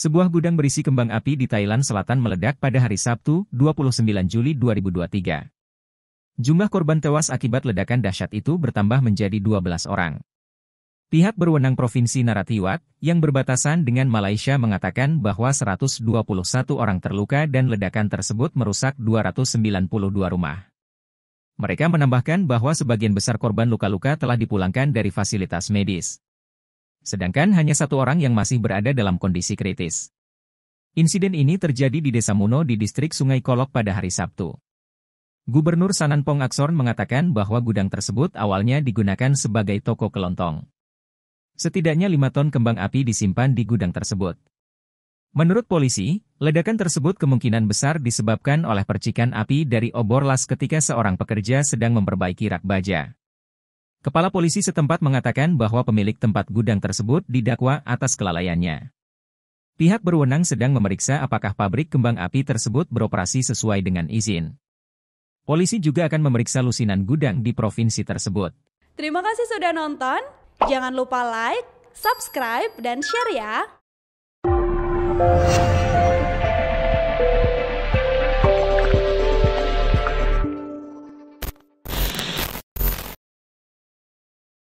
Sebuah gudang berisi kembang api di Thailand Selatan meledak pada hari Sabtu, 29 Juli 2023. Jumlah korban tewas akibat ledakan dahsyat itu bertambah menjadi 12 orang. Pihak berwenang Provinsi Naratiwat, yang berbatasan dengan Malaysia mengatakan bahwa 121 orang terluka dan ledakan tersebut merusak 292 rumah. Mereka menambahkan bahwa sebagian besar korban luka-luka telah dipulangkan dari fasilitas medis. Sedangkan hanya satu orang yang masih berada dalam kondisi kritis. Insiden ini terjadi di Desa Muno di distrik Sungai Kolok pada hari Sabtu. Gubernur Sananpong Aksorn mengatakan bahwa gudang tersebut awalnya digunakan sebagai toko kelontong. Setidaknya lima ton kembang api disimpan di gudang tersebut. Menurut polisi, ledakan tersebut kemungkinan besar disebabkan oleh percikan api dari obor las ketika seorang pekerja sedang memperbaiki rak baja. Kepala polisi setempat mengatakan bahwa pemilik tempat gudang tersebut didakwa atas kelalaiannya. Pihak berwenang sedang memeriksa apakah pabrik kembang api tersebut beroperasi sesuai dengan izin. Polisi juga akan memeriksa lusinan gudang di provinsi tersebut. Terima kasih sudah nonton. Jangan lupa like, subscribe, dan share ya.